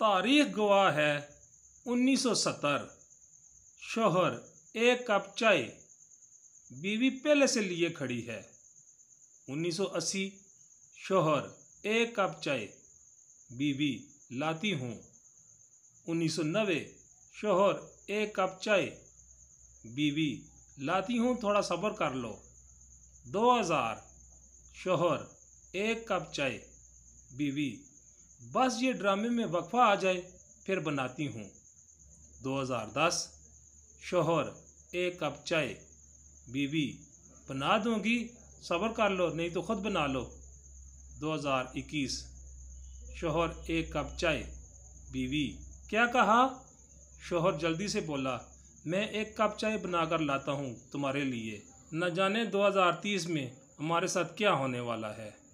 तारीख गवाह है 1970 शोहर एक कप चाय बीवी पहले से लिए खड़ी है 1980 शोहर एक कप चाय बीवी लाती हूँ 1990 शोहर एक कप चाय बीवी लाती हूँ थोड़ा सब्र कर लो 2000 शोहर एक कप चाय बीवी बस ये ड्रामे में वक्फा आ जाए फिर बनाती हूँ 2010 शोहर एक कप चाय बीवी बना दूंगी सब्र कर लो नहीं तो ख़ुद बना लो 2021 शोहर एक कप चाय बीवी क्या कहा शोहर जल्दी से बोला मैं एक कप चाय बनाकर लाता हूँ तुम्हारे लिए न जाने 2030 में हमारे साथ क्या होने वाला है